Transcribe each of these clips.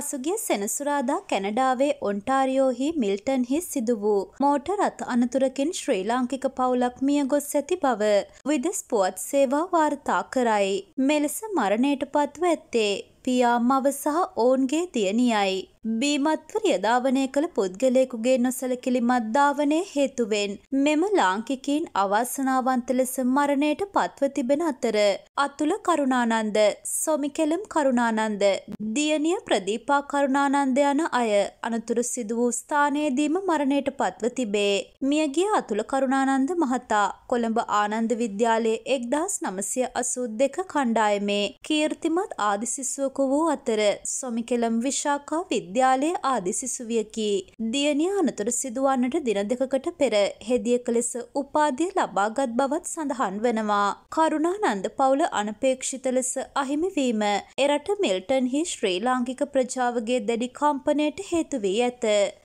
පසුගිය සෙනසුරාදා කැනඩාවේ ඔන්ටාරියෝහි මිල්ටන්හි සිදු වූ මෝටර් අත් අනතුරකින් ශ්‍රී ලාංකික පවුලක් මිය ගොස් ඇති බව විදෙස් පුවත් සේවා වාර්තා කරයි. මෙලෙස මරණයට පත්ව ඇත්තේ පියා මව සහ ඔවුන්ගේ දියණියයි. බීමත්ව යධාවනය කළ පුද්ගලයෙකුගේ නොසලකිලිමත් ධාවනය හේතුවෙන් මෙම ලාංකිකයින් අවාසනාවන්ත ලෙස මරණයට පත්ව තිබෙන අතර අතුල කරුණානන්ද සොමිකෙලම් කරුණානන්ද දියණිය ප්‍රදීප දීපා කරුණානන්ද යන අය අනතුරු සිදු වූ ස්ථානයේදීම මරණයට පත්ව තිබේ. මියගිය අතුල කරුණානන්ද මහතා කොළඹ ආනන්ද විද්‍යාලයේ එක්දහස් නමසය අසූ දෙක කණ්ඩායමේ කීර්තිමත් ආදිසිසුවක වූ අතර සොමිකෙළම් විශාකා විද්‍යාලයේ ආදිසිසුවියකි. දියණිය අනතුරු සිදුවන්නට දින දෙකකට පෙර හෙදියක ලෙස උපාධිය ලබාගත් බවත් සඳහන් වනවා. කරුණානන්ද පවුල අනපේක්ෂිත ලෙස අහිමිවීම එරට මිල්ටන් හි ශ්‍රී ලාංකික ප්‍ර ප්‍රජාවගේ දැඩි කම්පනයට හේතු වී ඇත.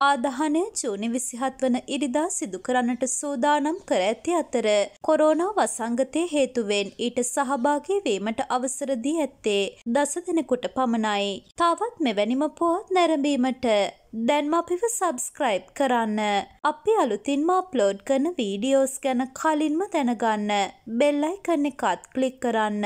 ආදහනය ජූනි විසිහත් වන ඉරිදා සිදු කරන්නට සූදානම් කර ඇති අතර කොරෝනා වසංගතය හේතුවෙන් ඊට සහභාගී වීමට අවසර දී ඇත්තේ දස දෙනෙකුට පමණයි. තවත් මෙවැනිම පුවත් නැරඹීමට දැන්ම අපිව සබස්ක්‍රයිබ් කරන්න. අපි අලුතින්ම අප්ලෝඩ් කරන වීඩියෝස් ගැන කලින්ම දැනගන්න. බෙල්ලයි කන්න එකත් කලික් කරන්න.